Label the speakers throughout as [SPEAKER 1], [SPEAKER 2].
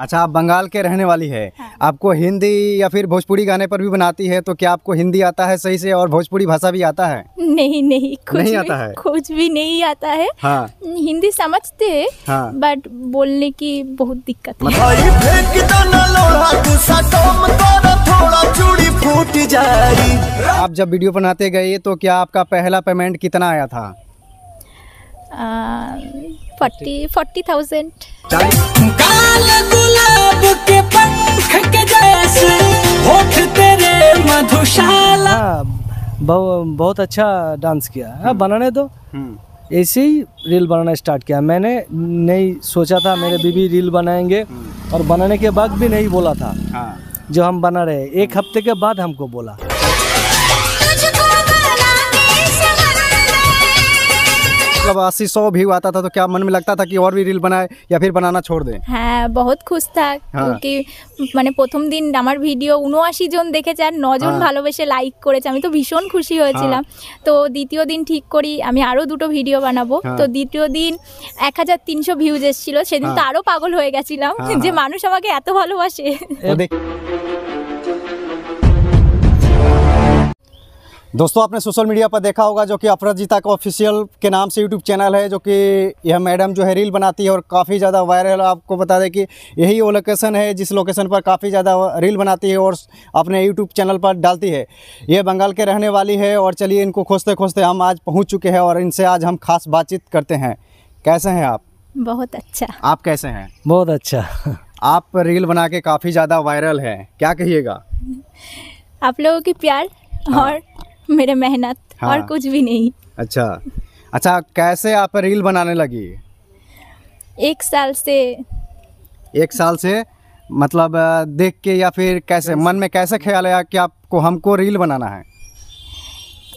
[SPEAKER 1] अच्छा आप बंगाल के रहने वाली है हाँ। आपको हिंदी या फिर भोजपुरी गाने पर भी बनाती है तो क्या आपको हिंदी आता है सही से और भोजपुरी भाषा भी आता है
[SPEAKER 2] नहीं नहीं कुछ नहीं आता है कुछ भी नहीं आता है हाँ। हिंदी समझते हाँ। बट बोलने की बहुत दिक्कत मतलब-
[SPEAKER 1] आप जब वीडियो बनाते गए तो क्या आपका पहला पेमेंट कितना आया था
[SPEAKER 2] हाँ,
[SPEAKER 3] बहुत अच्छा डांस किया है हाँ, हम्म। बनाने दो हम्म। ऐसे ही रील बनाना स्टार्ट किया मैंने नहीं सोचा था मेरे हाँ। बीबी रील बनाएंगे हम्म। और बनाने के बाद भी नहीं बोला था जो हम बना रहे एक हफ्ते के बाद हमको बोला
[SPEAKER 1] मतलब अस्सी सौ व्यू आता था तो क्या मन में लगता था कि और भी रील बनाए या फिर बनाना छोड़ दें
[SPEAKER 2] হ্যাঁ বহুত খুশ থাক কি মানে প্রথম দিন আমার ভিডিও উনআশি জন দেখেছে আর নজন ভালোবেসে লাইক করেছে আমি তো ভীষণ খুশি হয়েছিলাম তো দ্বিতীয় দিন ঠিক করি আমি আরও দুটো ভিডিও বানাবো তো দ্বিতীয় দিন এক হাজার তিনশো ভিউজ এসেছিল সেদিন তো আরও পাগল হয়ে গেছিলাম যে মানুষ আমাকে এত ভালোবাসে
[SPEAKER 1] दोस्तों आपने सोशल मीडिया पर देखा होगा जो कि अफरजीता का ऑफिशियल के नाम से यूट्यूब चैनल है जो कि यह मैडम जो है रील बनाती है और काफ़ी ज़्यादा वायरल आपको बता दें कि यही वो लोकेशन है जिस लोकेशन पर काफ़ी ज़्यादा रील बनाती है और अपने यूट्यूब चैनल पर डालती है ये बंगाल के रहने वाली है और चलिए इनको खोजते खोजते हम आज पहुँच चुके हैं और इनसे आज हम खास बातचीत करते हैं कैसे हैं आप बहुत अच्छा आप कैसे हैं बहुत अच्छा आप रील बना के काफ़ी ज़्यादा वायरल हैं क्या कहिएगा
[SPEAKER 2] आप लोगों की प्यार हाँ। और मेरे मेहनत हाँ। और कुछ भी नहीं
[SPEAKER 1] अच्छा अच्छा कैसे आप रील बनाने लगी
[SPEAKER 2] एक साल से
[SPEAKER 1] एक साल से मतलब देख के या फिर कैसे मन में कैसे ख्याल आया कि आपको हमको रील बनाना है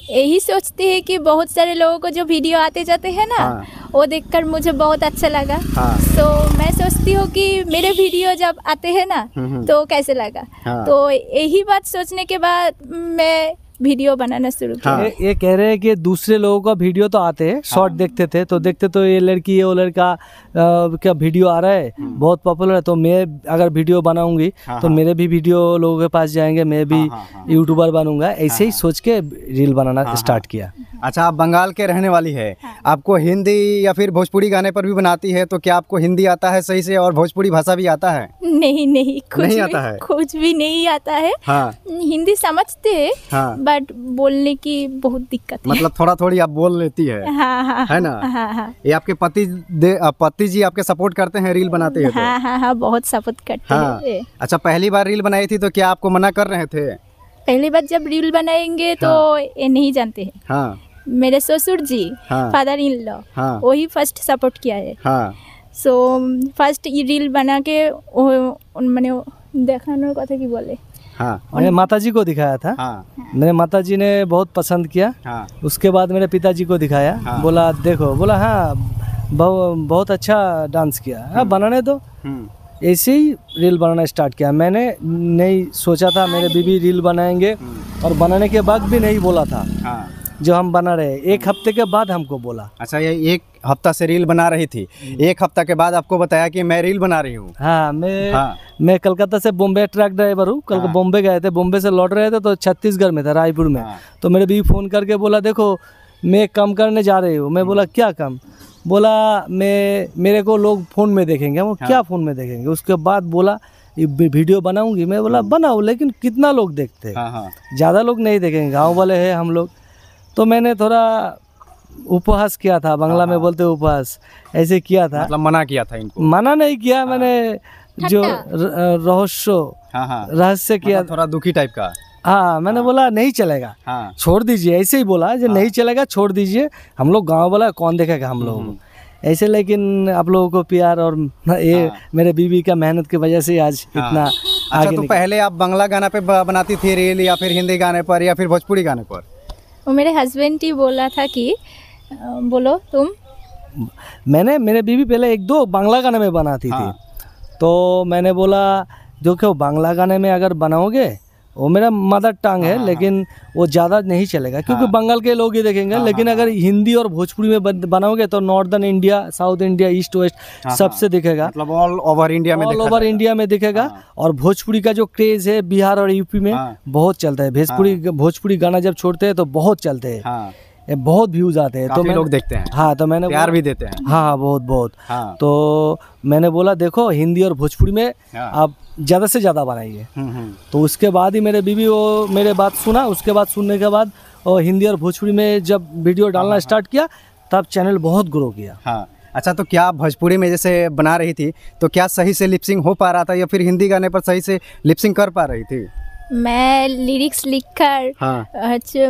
[SPEAKER 2] यही सोचते हैं कि बहुत सारे लोगों को जो वीडियो आते जाते हैं ना हाँ। वो देखकर मुझे बहुत अच्छा लगा हाँ। तो मैं सोचती हूँ कि मेरे वीडियो जब आते हैं ना हम्म, हम्म। तो कैसे लगा हाँ। तो यही बात सोचने के बाद मैं वीडियो बनाना शुरू किया हाँ।
[SPEAKER 3] ये कह रहे हैं कि दूसरे लोगों का वीडियो तो आते हैं शॉर्ट हाँ। देखते थे तो देखते तो ये लड़की ये वो लड़का का वीडियो आ रहा है हाँ। बहुत पॉपुलर है तो मैं अगर वीडियो बनाऊंगी हाँ। तो हाँ। मेरे भी वीडियो लोगों के पास जाएंगे मैं भी यूट्यूबर हाँ, बनूंगा ऐसे ही सोच के रील बनाना स्टार्ट किया अच्छा आप बंगाल के रहने वाली है हाँ। आपको
[SPEAKER 1] हिंदी या फिर भोजपुरी गाने पर भी बनाती है तो क्या आपको हिंदी आता है सही से और भोजपुरी भाषा भी आता है
[SPEAKER 2] नहीं नहीं कुछ नहीं आता है कुछ भी नहीं आता है हाँ। हिंदी समझते है हाँ। बट बोलने की बहुत दिक्कत मतलब
[SPEAKER 1] थोड़ा थोड़ी आप बोल लेती है न
[SPEAKER 2] हाँ, हाँ, हाँ। है ना
[SPEAKER 1] ये आपके पति पति जी आपके सपोर्ट करते हैं रील बनाते हैं
[SPEAKER 2] तो? बहुत सपोर्ट करते हैं
[SPEAKER 1] अच्छा पहली बार रील बनाई थी तो क्या आपको मना कर रहे थे
[SPEAKER 2] पहली बार जब रील बनाएंगे तो ये नहीं जानते हैं हाँ मेरे ससुर जी हाँ, फादर इन लॉ हाँ, वही फर्स्ट सपोर्ट किया है हाँ, रील बना के मैंने মানে দেখানোর था कि बोले
[SPEAKER 3] हाँ मैंने माता जी को दिखाया था हाँ, मेरे माता जी ने बहुत पसंद किया हाँ, उसके बाद मेरे पिताजी को दिखाया हाँ, बोला देखो बोला हाँ बहु- बहुत अच्छा डांस किया हाँ हम्म। बनाने दो हम्म। ऐसे ही रील बनाना स्टार्ट किया मैंने नहीं सोचा था मेरे हाँ, बीबी रील बनाएंगे हम्म। और बनाने के बाद भी नहीं बोला था हाँ जो हम बना रहे एक हफ्ते के बाद हमको बोला अच्छा ये एक हफ्ता से रील बना रही थी एक हफ्ता के बाद आपको बताया कि मैं रील बना रही हूँ हाँ मैं हाँ। मैं कलकत्ता से बॉम्बे ट्रक ड्राइवर हूँ कल हाँ। बॉम्बे गए थे बॉम्बे से लौट रहे थे तो छत्तीसगढ़ में था रायपुर में हाँ। तो मेरे बीवी फ़ोन करके बोला देखो मैं कम करने जा रही हूँ मैं बोला हम्म। क्या कम बोला मैं मेरे को लोग फ़ोन में देखेंगे हम हाँ। क्या फ़ोन में देखेंगे उसके बाद बोला वीडियो बनाऊंगी मैं बोला हम्म। बनाऊ लेकिन कितना लोग देखते हैं हाँ, हाँ। ज़्यादा लोग नहीं देखेंगे गाँव वाले हैं हम लोग तो मैंने थोड़ा उपहास किया था बांग्ला में हाँ, हाँ। बोलते उपहास ऐसे किया था मतलब मना किया था इनको मना नहीं किया हाँ। मैंने जो रहस्य रहस्य किया मतलब थोड़ा दुखी टाइप का हाँ मैंने हाँ। बोला नहीं चलेगा हाँ। छोड़ दीजिए ऐसे ही बोला जो हाँ। नहीं चलेगा छोड़ दीजिए हम लोग गाँव वाला कौन देखेगा हम लोगों को हम्म। ऐसे लेकिन आप लोगों को प्यार और ये हाँ। मेरे बीवी का मेहनत की वजह से आज हाँ। इतना अच्छा तो
[SPEAKER 1] पहले आप बंगला गाना पे बनाती थी रील या फिर हिंदी गाने पर
[SPEAKER 3] या फिर भोजपुरी गाने पर
[SPEAKER 2] वो मेरे हस्बैंड ही बोला था कि बोलो तुम
[SPEAKER 3] मैंने मेरे बीवी पहले एक दो बांग्ला गाने में बनाती हाँ। थी तो मैंने बोला जो क्यों बांग्ला गाने में अगर बनाओगे वो मेरा मदर टंग है हाँ, हाँ। लेकिन वो ज़्यादा नहीं चलेगा क्योंकि हाँ। बंगाल के लोग ही देखेंगे लेकिन अगर हिंदी और भोजपुरी में बनाओगे तो northern India south India east west सबसे दिखेगा मतलब ऑल ओवर इंडिया में ऑल ओवर इंडिया में दिखेगा और भोजपुरी का जो क्रेज है बिहार और यूपी में बहुत चलता है भोजपुरी भोजपुरी गाना जब छोड़ते हैं तो बहुत चलते हैं ये बहुत व्यूज आते हैं तो मैं लोग देखते हैं हाँ तो मैंने प्यार भी देते हैं हाँ बहुत बहुत हाँ। तो मैंने बोला देखो हिंदी और भोजपुरी में हाँ। आप ज़्यादा से ज़्यादा बनाइए हम्म, हम्म। तो उसके बाद ही मेरे बीबी वो मेरे बात सुना उसके बाद सुनने के बाद वो हिंदी और भोजपुरी में जब वीडियो डालना हाँ, हाँ। स्टार्ट किया तब चैनल बहुत
[SPEAKER 1] ग्रो किया हाँ। अच्छा तो क्या भोजपुरी में जैसे बना रही थी तो क्या सही से लिपसिंग हो पा रहा था या फिर हिंदी गाने पर सही से लिपसिंग कर पा रही थी
[SPEAKER 2] मैं लिरिक्स लिखकर हाँ। अच्छा,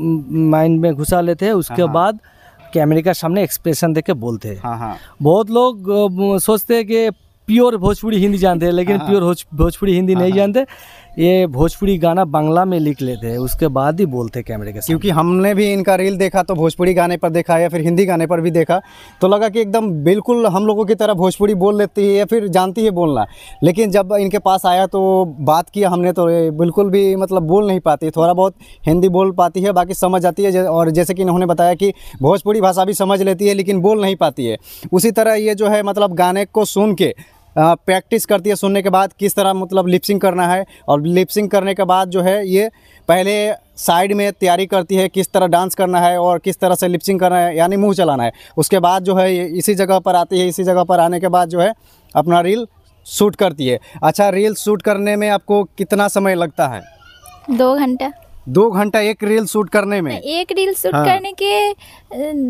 [SPEAKER 3] माइंड में घुसा लेते हैं उसके हाँ, हाँ। बाद कैमरे का सामने एक्सप्रेशन देके बोलते हैं हाँ, बहुत लोग सोचते हैं कि प्योर भोजपुरी हिंदी जानते हैं लेकिन प्योर भोजपुरी हिंदी नहीं जानते ये भोजपुरी गाना बांग्ला में लिख लेते हैं उसके बाद ही बोलते कैमरे के साथ क्योंकि हमने
[SPEAKER 1] भी इनका रील देखा तो भोजपुरी गाने पर देखा या फिर हिंदी गाने पर भी देखा तो लगा कि एकदम बिल्कुल हम लोगों की तरह भोजपुरी बोल लेती है या फिर जानती है बोलना लेकिन जब इनके पास आया तो बात किया हमने तो बिल्कुल भी मतलब बोल नहीं पाती थोड़ा बहुत हिंदी बोल पाती है बाकी समझ आती है और जैसे कि इन्होंने बताया कि भोजपुरी भाषा भी समझ लेती है लेकिन बोल नहीं पाती है उसी तरह ये जो है मतलब गाने को सुन के प्रैक्टिस करती है सुनने के बाद किस तरह मतलब लिपसिंग करना है और लिपसिंग करने के बाद जो है ये पहले साइड में तैयारी करती है किस तरह डांस करना है और किस तरह से लिपसिंग करना है यानी मुंह चलाना है उसके बाद जो है ये इसी जगह पर आती है इसी जगह पर आने के बाद जो है अपना रील शूट करती है अच्छा रील शूट करने में आपको कितना समय लगता है दो घंटा 2 घंटा एक रील शूट करने में
[SPEAKER 2] एक रील शूट करने के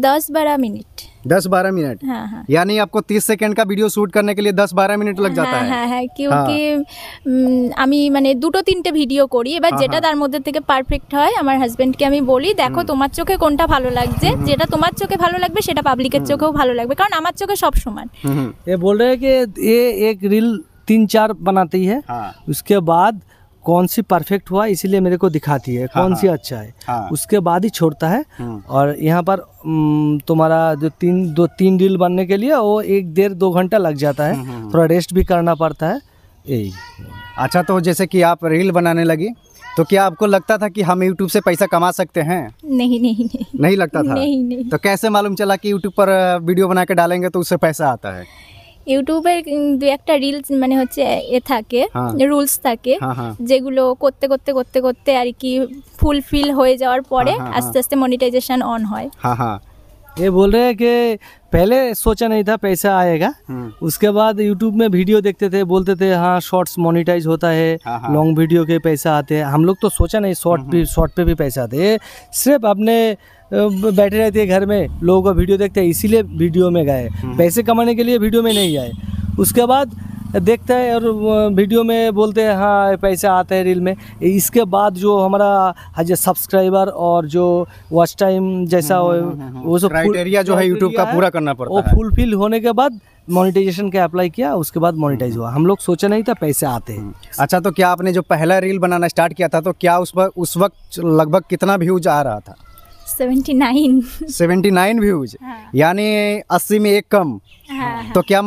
[SPEAKER 2] 10 12 मिनट
[SPEAKER 1] 10 12 मिनट हां यानी आपको 30 सेकंड का वीडियो शूट करने के लिए 10 12 मिनट लग जाता है क्योंकि
[SPEAKER 2] हमी माने 2-3 वीडियो करी और যেটা তার মধ্যে থেকে পারফেক্ট হয় আমার হাজবেন্ড কে আমি বলি দেখো তোমার চোখে কোনটা ভালো লাগে যেটা তোমার চোখে ভালো লাগবে সেটা পাবলিক এর চোখেও ভালো লাগবে কারণ আমার চোখে সব সমান
[SPEAKER 3] এ বলরে কে এ এক রিল 3-4 বানاتی है उसके बाद कौन सी परफेक्ट हुआ इसीलिए मेरे को दिखाती है हाँ, कौन सी हाँ, अच्छा है हाँ, उसके बाद ही छोड़ता है हम्म। और यहाँ पर तुम्हारा जो तीन दो तीन रील बनने के लिए वो एक डेढ़ दो घंटा लग जाता है हम्म, हम्म, थोड़ा रेस्ट भी करना पड़ता है यही अच्छा तो जैसे
[SPEAKER 1] कि आप रील बनाने लगी तो क्या आपको लगता था कि हम YouTube से पैसा कमा सकते हैं
[SPEAKER 2] नहीं नहीं नहीं
[SPEAKER 1] नहीं लगता था नहीं नहीं तो कैसे मालूम चला कि YouTube पर वीडियो बना के डालेंगे तो उससे पैसा आता है
[SPEAKER 2] ইউটিউবের দু একটা রিলস মানে হচ্ছে এ থাকে রুলস হ্যাঁ। থাকে হ্যাঁ, হ্যাঁ। যেগুলো করতে করতে করতে করতে আর কি ফুলফিল হয়ে যাওয়ার পরে আস্তে আস্তে মনিটাইজেশন অন হয়
[SPEAKER 3] হ্যাঁ হ্যাঁ ये बोल रहे हैं कि पहले सोचा नहीं था पैसा आएगा हम्म। उसके बाद यूट्यूब में वीडियो देखते थे बोलते थे हाँ शॉर्ट्स मोनिटाइज होता है लॉन्ग हाँ, वीडियो हाँ। के पैसा आते हैं हम लोग तो सोचा नहीं शॉर्ट भी शॉर्ट पे भी पैसा आते सिर्फ अपने बैठे रहते हैं घर में लोगों का वीडियो देखते हैं इसीलिए वीडियो में गए हम्म। पैसे कमाने के लिए वीडियो में नहीं आए उसके बाद देखते हैं और वीडियो में बोलते हैं हाँ पैसे आते हैं रील में इसके बाद जो हमारा जो सब्सक्राइबर और जो वॉच टाइम जैसा हाँ, हाँ, हाँ, वो सब क्राइटेरिया जो है यूट्यूब का पूरा करना पड़ता वो फुलफिल होने के बाद मोनेटाइजेशन का अप्लाई किया उसके बाद मोनेटाइज हम्म, हम्म। हुआ हम लोग सोचा नहीं था पैसे आते हैं हम्म। अच्छा तो क्या
[SPEAKER 1] आपने जो पहला रील बनाना स्टार्ट किया था तो क्या उस वक्त उस वक्त लगभग कितना व्यूज आ रहा था सेवेंटी नाइन व्यूज यानी अस्सी में एक कम हाँ। तो क्या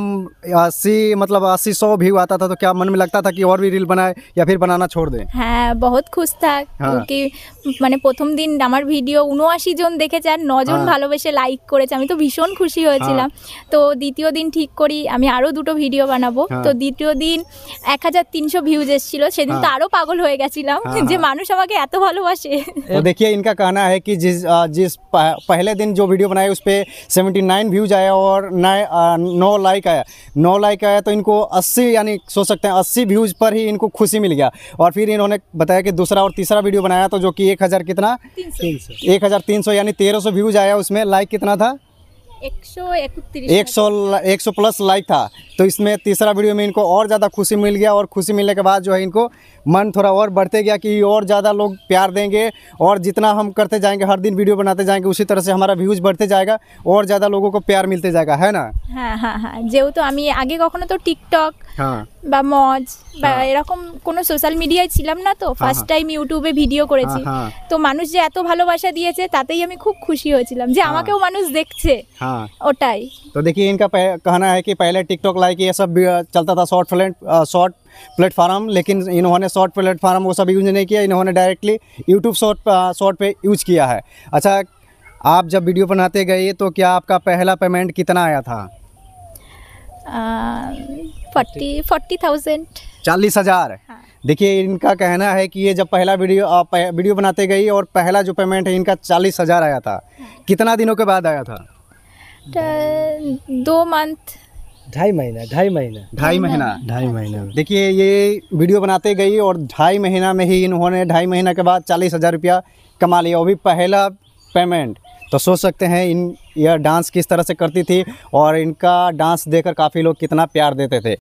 [SPEAKER 1] अस्सी मतलब अस्सी सौ व्यू आता था तो क्या मन में लगता था कि और भी रील बनाए या फिर बनाना छोड़ दे
[SPEAKER 2] মানে প্রথম দিন আমার ভিডিও উনআশি জন দেখেছে আর নজন ভালোবেসে লাইক করেছে আমি তো ভীষণ খুশি হয়েছিলাম তো দ্বিতীয় দিন ঠিক করি আমি আরও দুটো ভিডিও বানাবো তো দ্বিতীয় দিন এক হাজার তিনশো ভিউজ এসেছিল সেদিন তো আরও পাগল হয়ে গেছিলাম যে মানুষ আমাকে এত ভালোবাসে
[SPEAKER 1] দেখি ইনকা কানা হ্যাঁ কি जिस पहले दिन जो वीडियो बनाया उस पर सेवेंटी नाइन व्यूज आया और नौ लाइक आया नौ लाइक आया तो इनको अस्सी यानी सोच सकते हैं अस्सी व्यूज़ पर ही इनको खुशी मिल गया और फिर इन्होंने बताया कि दूसरा और तीसरा वीडियो बनाया तो जो कि एक हज़ार कितना
[SPEAKER 2] एक हज़ार
[SPEAKER 1] तीन सौ यानी तेरह सौ व्यूज़ आया उसमें लाइक कितना था एक सौ एक सौ प्लस लाइक था तो इसमें तीसरा वीडियो में इनको और ज़्यादा खुशी मिल गया और खुशी मिलने के बाद जो है इनको मन थोड़ा और बढ़ते गया कि और ज़्यादा लोग प्यार देंगे और जितना हम करते जाएंगे हर दिन वीडियो बनाते जाएंगे उसी तरह से हमारा व्यूज़ बढ़ते जाएगा और ज़्यादा लोगों को प्यार मिलते जाएगा है ना
[SPEAKER 2] हाँ हाँ हाँ যেহেতু आगे तो কখনো তো मज হ্যাঁ বা মজ বা এরকম কোনো সোশ্যাল মিডিয়ায় ছিলাম না তো ফার্স্ট টাইম ইউটিউবে ভিডিও করেছি हाँ। তো মানুষ যে এত ভালোবাসা দিয়েছে তাতেই আমি খুব খুশি হয়েছিলাম যে हाँ। আমাকেও মানুষ দেখছে हाँ। ওটাই
[SPEAKER 1] তো দেখি ইনকা कहना है कि पहले टिकटॉक लाइक ये सब चलता था शॉर्ट फिल्म शॉर्ट प्लेटफार्म लेकिन इन्होंने शॉर्ट प्लेटफार्म वो सब यूज़ नहीं किया इन्होंने डायरेक्टली यूट्यूब शॉर्ट शॉर्ट पे यूज़ किया है अच्छा आप जब वीडियो बनाते गए तो क्या आपका पहला पेमेंट कितना आया था थाउजेंड चालीस हज़ार हाँ। देखिए इनका कहना है कि ये जब पहला वीडियो वीडियो बनाते गई और पहला जो पेमेंट है इनका चालीस हज़ार आया था कितना दिनों के बाद आया था
[SPEAKER 2] दो मंथ
[SPEAKER 1] ढाई महीना ढाई महीना ढाई महीना ढाई अच्छा। महीना देखिए ये वीडियो बनाते गई और ढाई महीना में ही इन्होंने ढाई महीना के बाद चालीस हज़ार रुपया कमा लिया वो भी पहला पेमेंट तो सोच सकते हैं इन यह डांस किस तरह से करती थी और इनका डांस देखकर काफ़ी लोग कितना प्यार देते थे